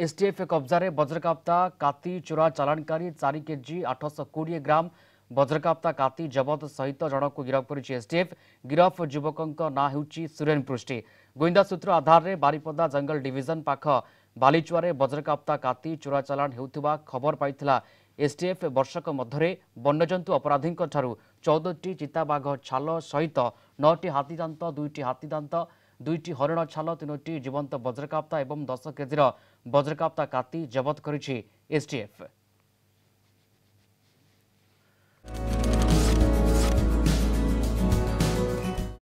STF कब्जाले बज्रकाप्ता काति चोरा चलाणकारी चारिक केजी आठश ग्राम बज्रकाप्ता काति जबत सहित गिरफ गिरफे एसटिएफ गिरफ ना हेउची सुरेन पृष्टि गुइन्दा सूत्र आधारले बारिपदा जङ्गल डिभिजन पाख बालिचु बज्रकाप्ता काति चोरा चालाण खबर पाइला एसटिएफ वर्षक मध्यजन्तु अपराधी ठु चौधी चिताबाघ छाला नी दान्त दुईटा हाती दान्त দুইটি হরিণ ছাল তিনোটি জীবন্ত বজ্রকাপ্তা এবং দশ কেজির বজ্রকাপ্তা কাতি জবত করেছে এসটিএফ